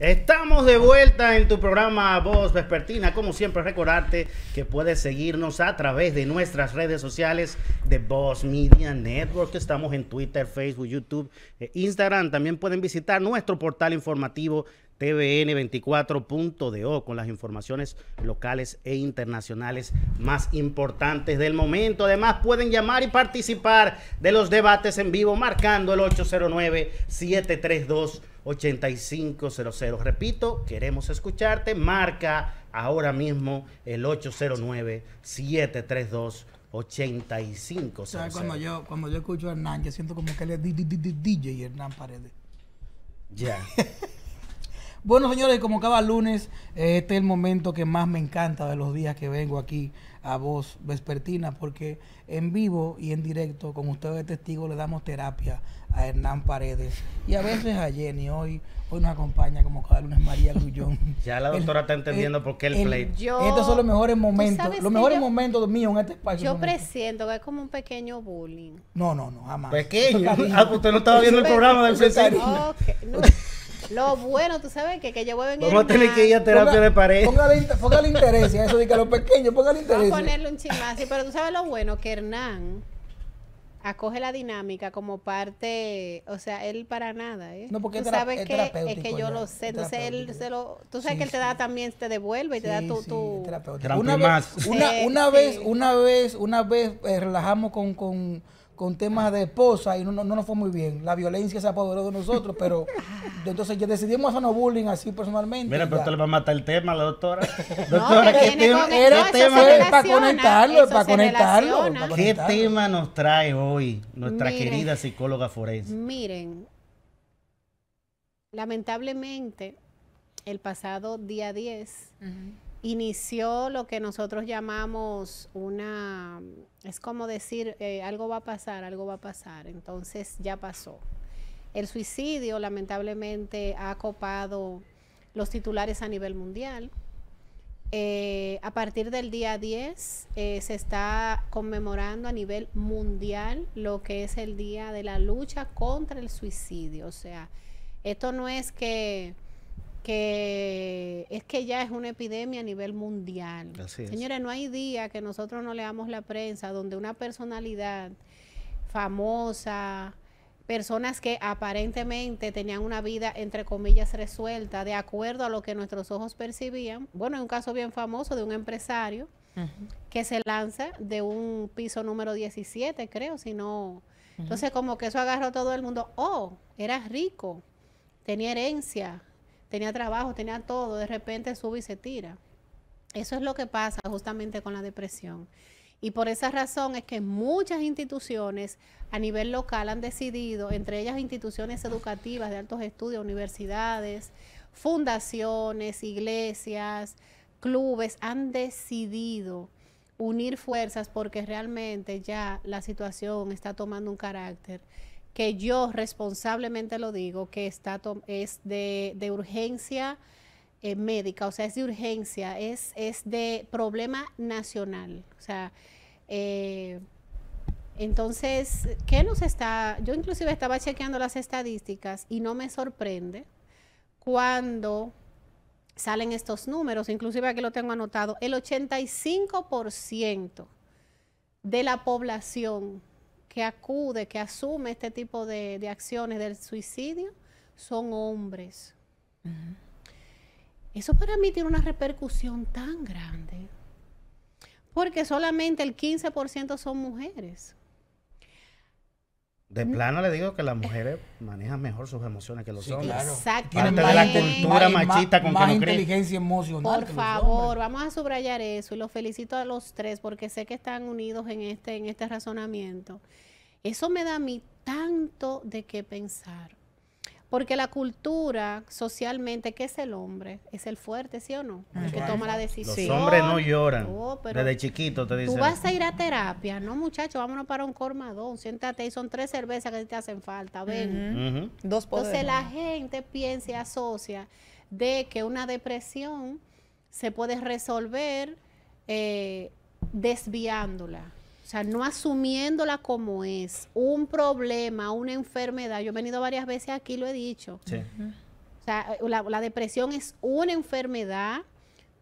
Estamos de vuelta en tu programa Voz Vespertina. Como siempre, recordarte que puedes seguirnos a través de nuestras redes sociales de Voz Media Network. Estamos en Twitter, Facebook, YouTube, eh, Instagram. También pueden visitar nuestro portal informativo tvn24.do con las informaciones locales e internacionales más importantes del momento. Además, pueden llamar y participar de los debates en vivo marcando el 809-732-8500. Repito, queremos escucharte. Marca ahora mismo el 809-732-8500. Cuando yo, cuando yo escucho a Hernán, yo siento como que él es DJ Hernán Paredes. Ya. Bueno, señores, como cada lunes, este es el momento que más me encanta de los días que vengo aquí a Voz Vespertina, porque en vivo y en directo, con ustedes testigos, le damos terapia a Hernán Paredes y a veces a Jenny. Hoy, hoy nos acompaña como cada lunes María Grullón. Ya la doctora está entendiendo por qué el, play. Estos son los mejores momentos, los mejores momentos míos en este espacio. Yo este. presiento que es como un pequeño bullying. No, no, no, jamás. Pequeño. Ah, pues usted no estaba viendo el programa del okay, Lo bueno, tú sabes que, que yo voy en Vamos a tener que ir a terapia de pareja. Póngale, el interés eso de que a los pequeños, póngale interés. Vamos a ponerle un chismazo. Pero tú sabes lo bueno, que Hernán acoge la dinámica como parte, o sea, él para nada, ¿eh? No, porque tú sabes que es que yo lo sé, entonces él se lo, tú sabes que él te da también, te devuelve y te da tu, tu... Una, vez, una, eh, una, vez, una vez, una vez, eh, relajamos con, con con temas de esposa y no, nos fue muy bien. La violencia se apoderó de nosotros, pero ah. entonces ya decidimos hacernos bullying así personalmente. Mira, pero usted le va a matar el tema a la doctora. doctora, ¿qué tema? para conectarlo, conectarlo, ¿Qué tema nos trae hoy nuestra querida psicóloga forense? Miren, lamentablemente, el pasado día 10 inició lo que nosotros llamamos una, es como decir, eh, algo va a pasar, algo va a pasar, entonces ya pasó. El suicidio lamentablemente ha copado los titulares a nivel mundial. Eh, a partir del día 10 eh, se está conmemorando a nivel mundial lo que es el día de la lucha contra el suicidio. O sea, esto no es que que es que ya es una epidemia a nivel mundial. Señores, no hay día que nosotros no leamos la prensa donde una personalidad famosa, personas que aparentemente tenían una vida, entre comillas, resuelta, de acuerdo a lo que nuestros ojos percibían. Bueno, hay un caso bien famoso de un empresario que se lanza de un piso número 17, creo, si no... Entonces, como que eso agarró todo el mundo. Oh, era rico, tenía herencia, tenía trabajo, tenía todo, de repente sube y se tira. Eso es lo que pasa justamente con la depresión. Y por esa razón es que muchas instituciones a nivel local han decidido, entre ellas instituciones educativas de altos estudios, universidades, fundaciones, iglesias, clubes, han decidido unir fuerzas porque realmente ya la situación está tomando un carácter que yo responsablemente lo digo, que está es de, urgencia eh, médica, o sea, es de urgencia, es, es de problema nacional. O sea, eh, entonces, ¿qué nos está? Yo inclusive estaba chequeando las estadísticas y no me sorprende cuando salen estos números, inclusive aquí lo tengo anotado, el 85% de la población que acude, que asume este tipo de, acciones del suicidio, son hombres. Eso para mí tiene una repercusión tan grande, porque solamente el 15% son mujeres. De plano le digo que las mujeres manejan mejor sus emociones que los sí, hombres. Claro. Exactamente. la cultura machista con inteligencia emocional. Por favor, vamos a subrayar eso y los felicito a los tres porque sé que están unidos en este en este razonamiento. Eso me da a mí tanto de qué pensar. Porque la cultura socialmente, ¿qué es el hombre? Es el fuerte, ¿sí o no? El que toma la decisión. Los hombres no lloran. Oh, Desde chiquito te dicen. Tú vas a ir a terapia, no muchacho, vámonos para un cormadón, siéntate y son tres cervezas que te hacen falta, ven. Dos poderes. Entonces la gente piensa y asocia de que una depresión se puede resolver eh, desviándola. O sea, no asumiéndola como es, un problema, una enfermedad. Yo he venido varias veces aquí, lo he dicho. Sí. O sea, eh, la, la depresión es una enfermedad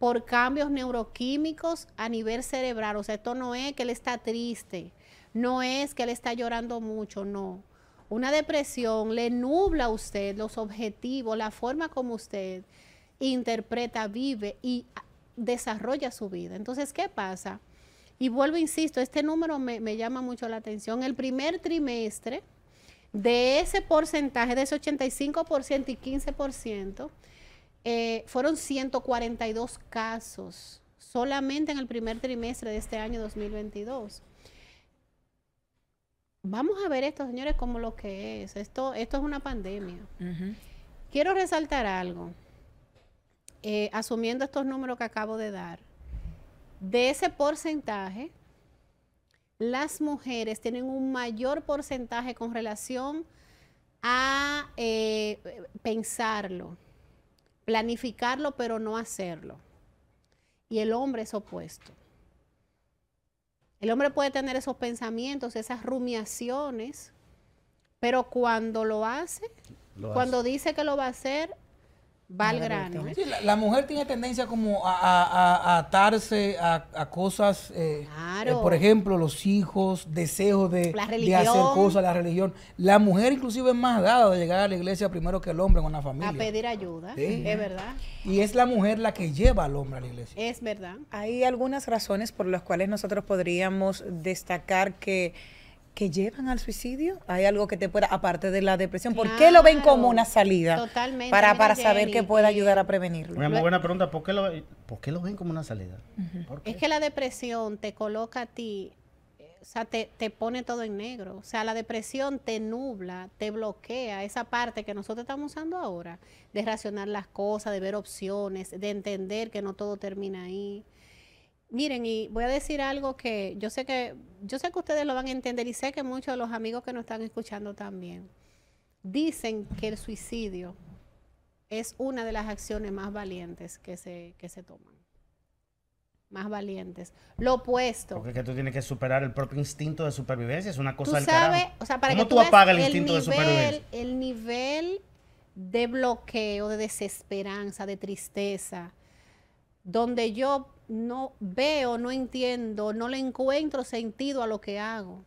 por cambios neuroquímicos a nivel cerebral. O sea, esto no es que él está triste, no es que él está llorando mucho, no. Una depresión le nubla a usted los objetivos, la forma como usted interpreta, vive y desarrolla su vida. Entonces, ¿qué pasa? Y vuelvo, insisto, este número me, llama mucho la atención. El primer trimestre, de ese porcentaje, de ese 85% y 15%, eh, fueron 142 casos solamente en el primer trimestre de este año 2022. Vamos a ver esto, señores, como lo que es. Esto, esto es una pandemia. Quiero resaltar algo, eh, asumiendo estos números que acabo de dar. De ese porcentaje, las mujeres tienen un mayor porcentaje con relación a eh, pensarlo, planificarlo, pero no hacerlo. Y el hombre es opuesto. El hombre puede tener esos pensamientos, esas rumiaciones, pero cuando lo hace, cuando dice que lo va a hacer, va ¿eh? la, mujer tiene tendencia como a, atarse a, cosas, eh, eh, por ejemplo, los hijos, deseos de, hacer cosas, la religión. La mujer inclusive es más dada de llegar a la iglesia primero que el hombre con la familia. A pedir ayuda, es verdad. Y es la mujer la que lleva al hombre a la iglesia. Es verdad. Hay algunas razones por las cuales nosotros podríamos destacar que que llevan al suicidio? ¿Hay algo que te pueda, aparte de la depresión, por qué lo ven como una salida? Totalmente. Para, saber que puede ayudar a prevenirlo. muy buena pregunta, ¿por qué lo, ven como una salida? Es que la depresión te coloca a ti, o sea, te, te pone todo en negro. O sea, la depresión te nubla, te bloquea esa parte que nosotros estamos usando ahora, de racionar las cosas, de ver opciones, de entender que no todo termina ahí. Miren, y voy a decir algo que yo sé que yo sé que ustedes lo van a entender y sé que muchos de los amigos que nos están escuchando también dicen que el suicidio es una de las acciones más valientes que se, que se toman. Más valientes. Lo opuesto. Porque que tú tienes que superar el propio instinto de supervivencia, es una cosa del carajo. ¿Cómo tú, apagas el instinto de supervivencia? El nivel de bloqueo, de desesperanza, de tristeza, donde yo no veo, no entiendo, no le encuentro sentido a lo que hago.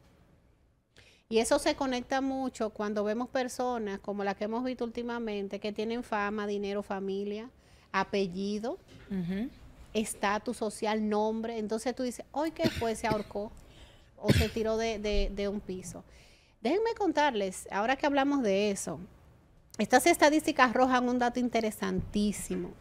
Y eso se conecta mucho cuando vemos personas como las que hemos visto últimamente, que tienen fama, dinero, familia, apellido, estatus social, nombre. Entonces tú dices, hoy que fue, se ahorcó o se tiró de, de un piso. Déjenme contarles, ahora que hablamos de eso, estas estadísticas arrojan un dato interesantísimo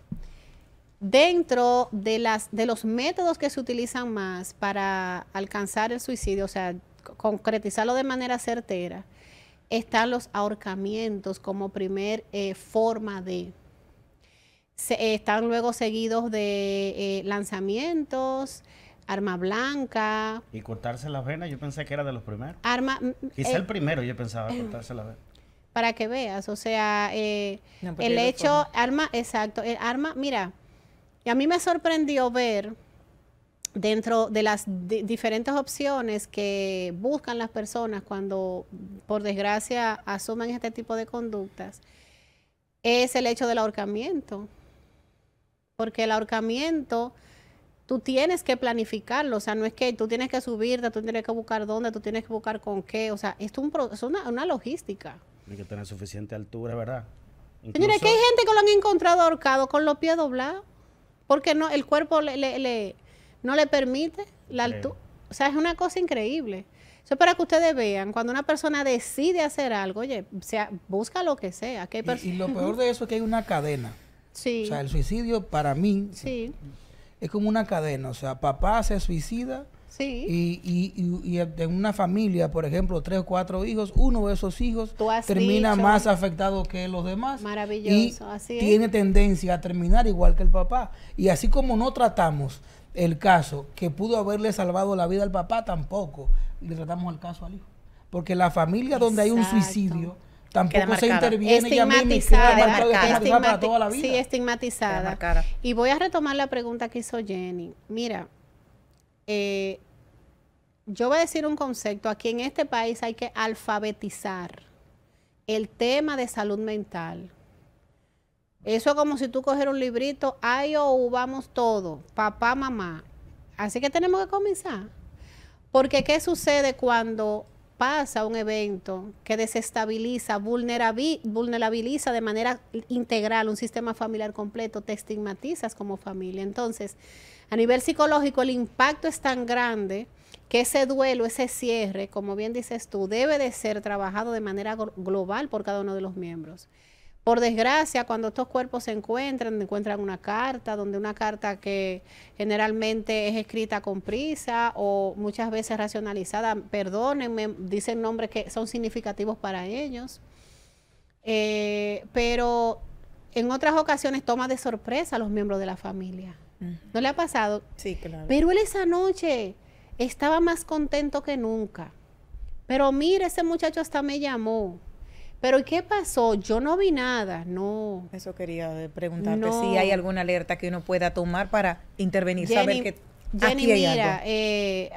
dentro de, las, de los métodos que se utilizan más para alcanzar el suicidio, o sea, concretizarlo de manera certera, están los ahorcamientos como primer eh, forma de. Eh, están luego seguidos de eh, lanzamientos, arma blanca. ¿Y cortarse las venas? Yo pensé que era de los primeros. Arma, mm, Quizá el primero yo pensaba cortarse las venas para que veas. O sea, pues el hecho, arma, exacto, el arma, mira, y a mí me sorprendió ver dentro de las diferentes opciones que buscan las personas cuando, por desgracia, asumen este tipo de conductas, es el hecho del ahorcamiento. Porque el ahorcamiento, tú tienes que planificarlo, o sea, no es que tú tienes que subirte, tú tienes que buscar dónde, tú tienes que buscar con qué, o sea, es, un una, logística. Hay que tener suficiente altura, ¿verdad? Señores, que hay gente que lo han encontrado ahorcado con los pies doblados porque no, el cuerpo le, le, no le permite la altura. O sea, es una cosa increíble. Eso es para que ustedes vean, cuando una persona decide hacer algo, oye, sea, busca lo que sea. Que y, y, lo peor de eso es que hay una cadena. Sí. O sea, el suicidio para mí sí. es como una cadena. O sea, papá se suicida, Sí. Y, y, y, en una familia, por ejemplo, tres o cuatro hijos, uno de esos hijos termina más afectado que los demás. Maravilloso, así es. Tiene tendencia a terminar igual que el papá. Y así como no tratamos el caso que pudo haberle salvado la vida al papá, tampoco le tratamos el caso al hijo. Porque la familia donde hay un suicidio tampoco se interviene estigmatizada, estigmatizada toda la vida. Sí, estigmatizada. Y voy a retomar la pregunta que hizo Jenny. Mira, eh, yo voy a decir un concepto, aquí en este país hay que alfabetizar el tema de salud mental. Eso es como si tú cogieras un librito, ay o vamos todo, papá, mamá. Así que tenemos que comenzar. Porque ¿qué sucede cuando pasa un evento que desestabiliza, vulnerabiliza de manera integral un sistema familiar completo? Te estigmatizas como familia. Entonces, a nivel psicológico el impacto es tan grande que ese duelo, ese cierre, como bien dices tú, debe de ser trabajado de manera global por cada uno de los miembros. Por desgracia, cuando estos cuerpos se encuentran, encuentran una carta, donde una carta que generalmente es escrita con prisa o muchas veces racionalizada, perdónenme, dicen nombres que son significativos para ellos, eh, pero en otras ocasiones toma de sorpresa a los miembros de la familia ¿No le ha pasado? Sí, claro. Pero él esa noche estaba más contento que nunca. Pero mira, ese muchacho hasta me llamó. Pero ¿qué pasó? Yo no vi nada, no. Eso quería preguntarte si hay alguna alerta que uno pueda tomar para intervenir, saber que aquí mira, eh,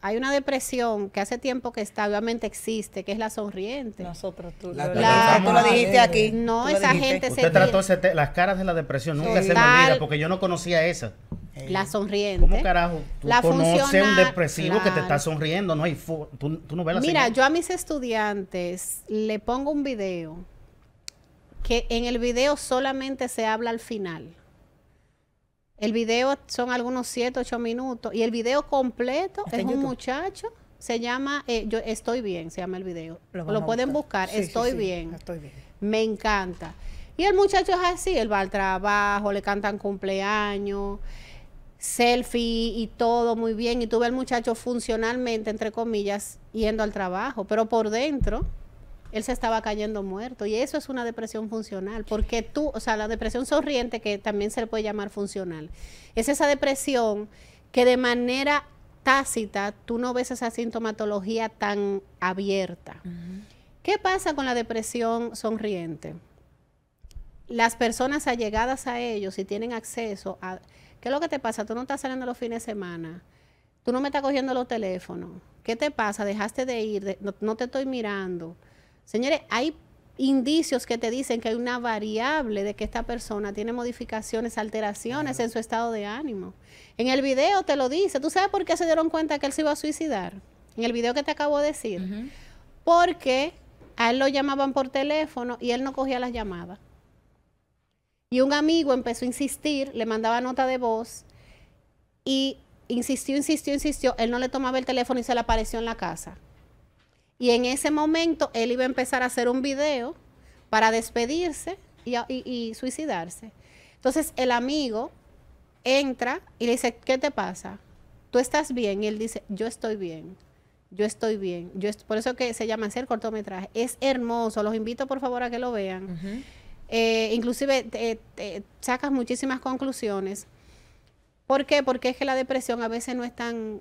hay una depresión que hace tiempo que está, obviamente existe, que es la sonriente. Nosotros, tú, la, tú lo dijiste aquí. No, esa gente Usted se trató las caras de la depresión, nunca se me olvida, porque yo no conocía esa. La sonriente. ¿Cómo carajo la conoces un depresivo que te está sonriendo? No hay tú, no ves la Mira, yo a mis estudiantes le pongo un video que en el video solamente se habla al final. El video son algunos 7, 8 minutos. Y el video completo es un muchacho. Se llama eh, Yo Estoy Bien, se llama el video. Lo, pueden buscar, Estoy Bien. estoy Me encanta. Y el muchacho es así, él va al trabajo, le cantan cumpleaños, selfie y todo muy bien. Y tuve ves al muchacho funcionalmente, entre comillas, yendo al trabajo, pero por dentro él se estaba cayendo muerto. Y eso es una depresión funcional, porque tú, o sea, la depresión sonriente, que también se le puede llamar funcional, es esa depresión que de manera tácita tú no ves esa sintomatología tan abierta. ¿Qué pasa con la depresión sonriente? Las personas allegadas a ellos, si tienen acceso a... ¿Qué es lo que te pasa? Tú no estás saliendo los fines de semana. Tú no me estás cogiendo los teléfonos. ¿Qué te pasa? Dejaste de ir. no te estoy mirando Señores, hay indicios que te dicen que hay una variable de que esta persona tiene modificaciones, alteraciones en su estado de ánimo. En el video te lo dice. ¿Tú sabes por qué se dieron cuenta que él se iba a suicidar? En el video que te acabo de decir. Porque a él lo llamaban por teléfono y él no cogía las llamadas. Y un amigo empezó a insistir, le mandaba nota de voz y insistió, insistió, insistió. Él no le tomaba el teléfono y se le apareció en la casa. Y en ese momento él iba a empezar a hacer un video para despedirse y, suicidarse. Entonces el amigo entra y le dice, ¿qué te pasa? ¿Tú estás bien? Y él dice, yo estoy bien. Yo estoy bien. Yo por eso que se llama ser cortometraje. Es hermoso. Los invito por favor a que lo vean. Eh, inclusive sacas muchísimas conclusiones. ¿Por qué? Porque es que la depresión a veces no es tan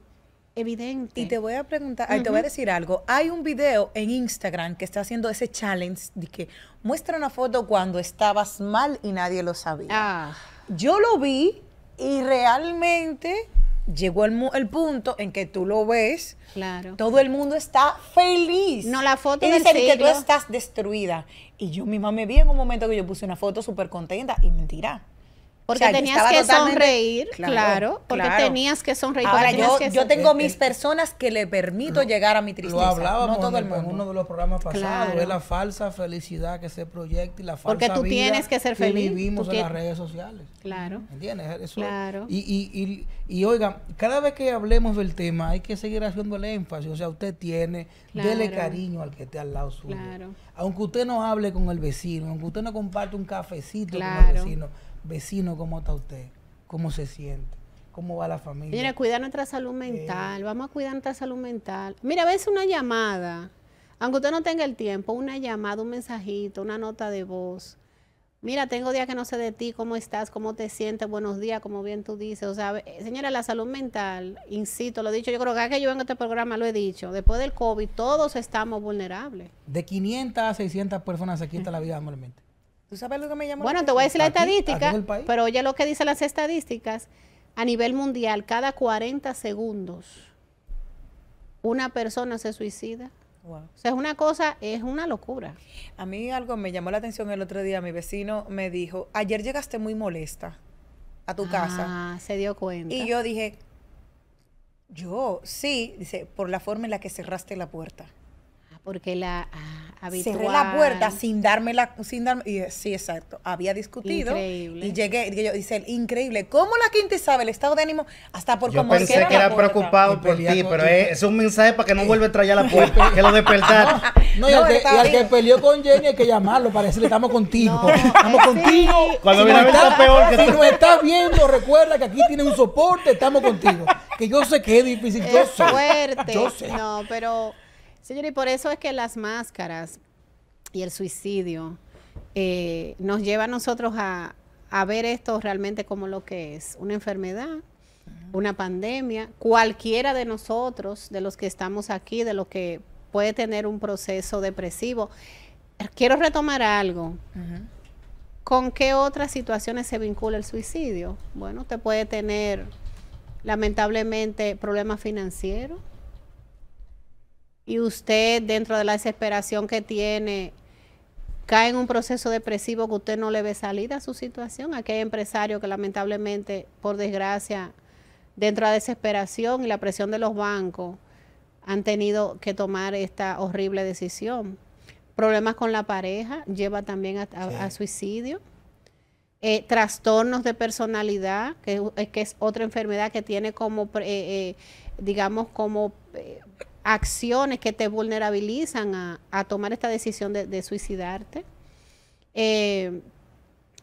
evidente. Y te voy a preguntar, te voy a decir algo. Hay un video en Instagram que está haciendo ese challenge de que muestra una foto cuando estabas mal y nadie lo sabía. Ah. Yo lo vi y realmente llegó el, punto en que tú lo ves. Claro. Todo el mundo está feliz. No, la foto es decir, que tú estás destruida. Y yo misma me vi en un momento que yo puse una foto súper contenta y mentira. Porque tenías que sonreír, claro, porque tenías que sonreír. Ahora, yo, yo tengo mis personas que le permito llegar a mi tristeza. Lo hablábamos en uno de los programas pasados, es la falsa felicidad que se proyecta y la falsa Porque tú tienes que ser feliz. vivimos en las redes sociales. Claro. ¿Entiendes? Eso claro. Y, y, y, oigan, cada vez que hablemos del tema hay que seguir haciendo el énfasis. O sea, usted tiene, dele cariño al que esté al lado suyo. Aunque usted no hable con el vecino, aunque usted no comparte un cafecito con el vecino, vecino, ¿cómo está usted? ¿Cómo se siente? ¿Cómo va la familia? Mira, cuidar nuestra salud eh, mental, vamos a cuidar nuestra salud mental. Mira, a veces una llamada, aunque usted no tenga el tiempo, una llamada, un mensajito, una nota de voz. Mira, tengo días que no sé de ti, cómo estás, cómo te sientes, buenos días, como bien tú dices. O sea, eh, señora, la salud mental, insisto, lo he dicho, yo creo que acá que yo vengo a este programa lo he dicho, después del COVID todos estamos vulnerables. De 500 a 600 personas se quita la vida normalmente. ¿Tú sabes lo que me llamó Bueno, te voy a decir la estadística, pero oye lo que dicen las estadísticas. A nivel mundial, cada 40 segundos una persona se suicida. O sea, es una cosa, es una locura. A mí algo me llamó la atención el otro día. Mi vecino me dijo, ayer llegaste muy molesta a tu casa. Ah, se dio cuenta. Y yo dije, yo, sí, dice, por la forma en la que cerraste la puerta porque la ah, habitual... Cerré la puerta sin darme la... Sin sí, exacto. Había discutido. Increíble. Y llegué, y yo dice, increíble. ¿Cómo la quinta sabe el estado de ánimo? Hasta por yo cómo... pensé que era preocupado por ti, pero eh, es, un mensaje para que no vuelva a traer la puerta, que lo despertar. No, y, al, que, peleó con Jenny hay que llamarlo para decirle, estamos contigo. estamos contigo. Cuando viene está, peor que Si nos estás viendo, recuerda que aquí tiene un soporte, estamos contigo. Que yo sé que es difícil, Fuerte. Yo sé. No, pero... Señor, y por eso es que las máscaras y el suicidio eh, nos lleva a nosotros a, ver esto realmente como lo que es, una enfermedad, una pandemia, cualquiera de nosotros, de los que estamos aquí, de los que puede tener un proceso depresivo. Quiero retomar algo. ¿Con qué otras situaciones se vincula el suicidio? Bueno, usted puede tener lamentablemente problemas financieros, y usted dentro de la desesperación que tiene cae en un proceso depresivo que usted no le ve salida a su situación. Aquí hay empresarios que lamentablemente, por desgracia, dentro de la desesperación y la presión de los bancos, han tenido que tomar esta horrible decisión. Problemas con la pareja lleva también a, suicidio. Eh, trastornos de personalidad, que, es otra enfermedad que tiene como, eh, eh, digamos, como acciones que te vulnerabilizan a, tomar esta decisión de, suicidarte. Eh,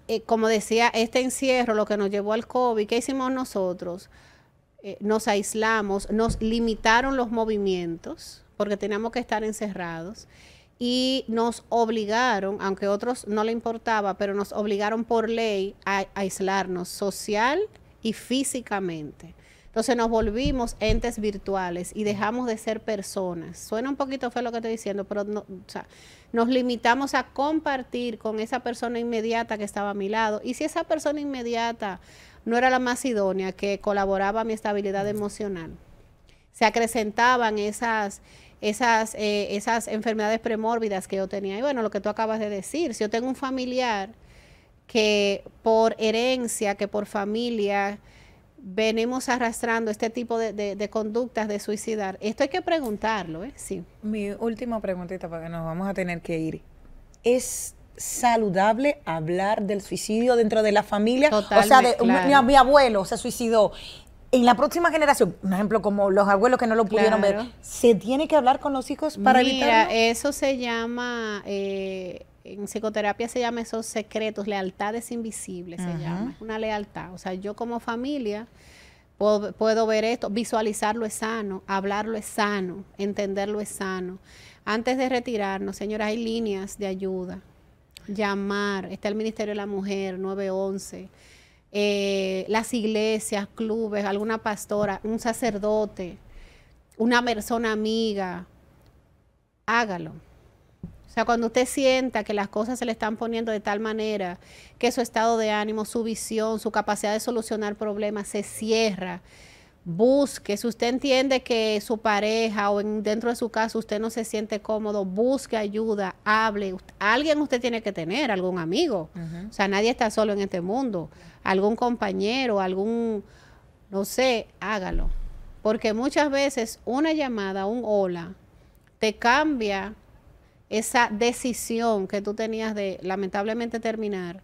eh, como decía, este encierro, lo que nos llevó al COVID, ¿qué hicimos nosotros? Eh, nos aislamos, nos limitaron los movimientos porque teníamos que estar encerrados y nos obligaron, aunque a otros no le importaba, pero nos obligaron por ley a aislarnos social y físicamente. Entonces nos volvimos entes virtuales y dejamos de ser personas. Suena un poquito feo lo que estoy diciendo, pero nos limitamos a compartir con esa persona inmediata que estaba a mi lado. Y si esa persona inmediata no era la más idónea, que colaboraba a mi estabilidad emocional, se acrecentaban esas, esas, eh, esas enfermedades premórbidas que yo tenía. Y bueno, lo que tú acabas de decir, si yo tengo un familiar que por herencia, que por familia, venimos arrastrando este tipo de, conductas de suicidar. Esto hay que preguntarlo, ¿eh? Sí. Mi última preguntita, porque nos vamos a tener que ir. ¿Es saludable hablar del suicidio dentro de la familia? o sea, mi, abuelo se suicidó. En la próxima generación, un ejemplo como los abuelos que no lo pudieron ver, ¿se tiene que hablar con los hijos para evitarlo? Mira, eso se llama... Eh, en psicoterapia se llama esos secretos, lealtades invisibles se llama, una lealtad. O sea, yo como familia puedo, ver esto, visualizarlo es sano, hablarlo es sano, entenderlo es sano. Antes de retirarnos, señoras, hay líneas de ayuda. Llamar, está el Ministerio de la Mujer, 911, eh, las iglesias, clubes, alguna pastora, un sacerdote, una persona amiga. Hágalo o sea, cuando usted sienta que las cosas se le están poniendo de tal manera que su estado de ánimo, su visión, su capacidad de solucionar problemas se cierra, busque, si usted entiende que su pareja o dentro de su casa usted no se siente cómodo, busque ayuda, hable. Alguien usted tiene que tener, algún amigo. O sea, nadie está solo en este mundo. Algún compañero, algún, no sé, hágalo. Porque muchas veces una llamada, un hola, te cambia esa decisión que tú tenías de lamentablemente terminar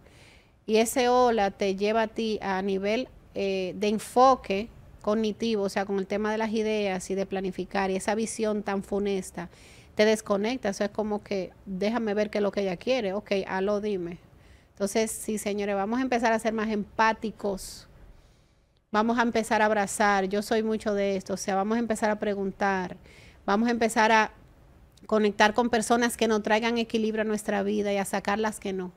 y ese hola te lleva a ti a nivel eh, de enfoque cognitivo, o sea, con el tema de las ideas y de planificar y esa visión tan funesta, te desconecta, Eso es como que déjame ver qué es lo que ella quiere, ok, aló, dime. Entonces, sí, señores, vamos a empezar a ser más empáticos, vamos a empezar a abrazar, yo soy mucho de esto, o sea, vamos a empezar a preguntar, vamos a empezar a conectar con personas que nos traigan equilibrio a nuestra vida y a sacar las que no.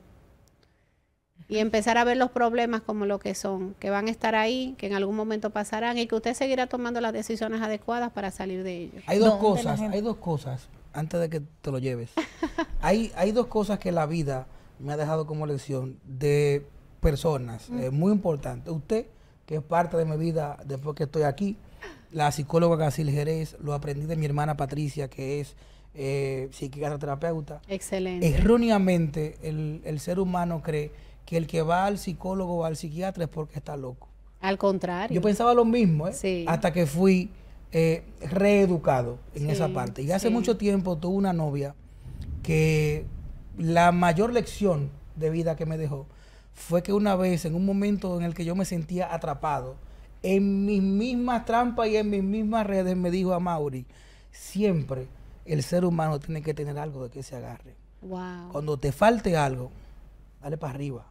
Y empezar a ver los problemas como lo que son, que van a estar ahí, que en algún momento pasarán y que usted seguirá tomando las decisiones adecuadas para salir de ellos. Hay dos cosas, hay dos cosas, antes de que te lo lleves. hay, hay dos cosas que la vida me ha dejado como lección de personas, es muy importante. Usted, que es parte de mi vida después que estoy aquí, la psicóloga Gacil Jerez, lo aprendí de mi hermana Patricia, que es eh, psiquiatra-terapeuta. Excelente. Erróneamente, el, ser humano cree que el que va al psicólogo o al psiquiatra es porque está loco. Al contrario. Yo pensaba lo mismo, ¿eh? Hasta que fui eh, reeducado en esa parte. Y hace mucho tiempo tuve una novia que la mayor lección de vida que me dejó fue que una vez, en un momento en el que yo me sentía atrapado, en mis mismas trampas y en mis mismas redes, me dijo a Mauri, siempre el ser humano tiene que tener algo de que se agarre. Cuando te falte algo, dale para arriba.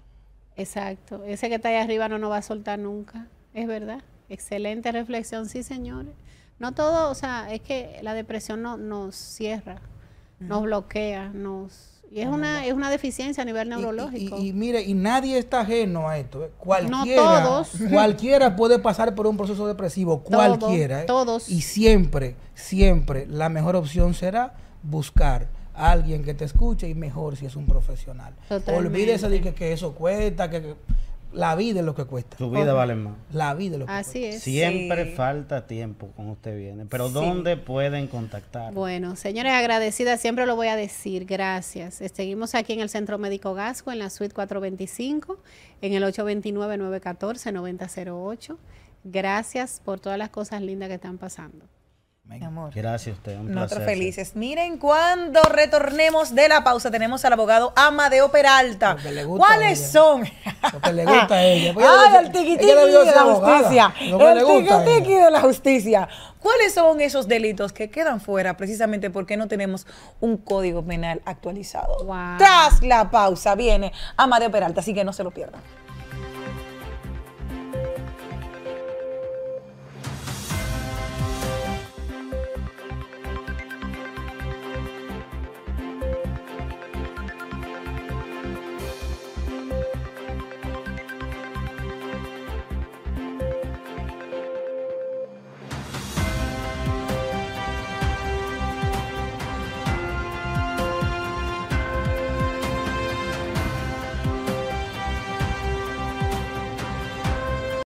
Exacto. Ese que está ahí arriba no nos va a soltar nunca. Es verdad. Excelente reflexión, sí, señores. No todo, o sea, es que la depresión nos cierra, nos bloquea, nos y es una, es una deficiencia a nivel neurológico. Y, mire, y nadie está ajeno a esto. ¿eh? Cualquiera, no todos. cualquiera puede pasar por un proceso depresivo, cualquiera. ¿eh? Todos. Y siempre, siempre la mejor opción será buscar a alguien que te escuche y mejor si es un profesional. Totalmente. Olvídese de que, eso cuesta, que la vida es lo que cuesta. Tu vida vale más. La vida es lo que Así cuesta. es. Siempre falta tiempo cuando usted viene. Pero ¿dónde pueden contactar? Bueno, señores, agradecida, siempre lo voy a decir. Gracias. Seguimos aquí en el Centro Médico Gasco, en la suite 425, en el 829-914-9008. Gracias por todas las cosas lindas que están pasando. Gracias a usted. Un Nosotros felices. Miren, cuando retornemos de la pausa, tenemos al abogado Amadeo Peralta. ¿Cuáles son? Lo que le gusta a ella. Ah, el tiquitiqui de la justicia. El tiquitiqui de la justicia. ¿Cuáles son esos delitos que quedan fuera precisamente porque no tenemos un código penal actualizado? Tras la pausa viene Amadeo Peralta, así que no se lo pierdan.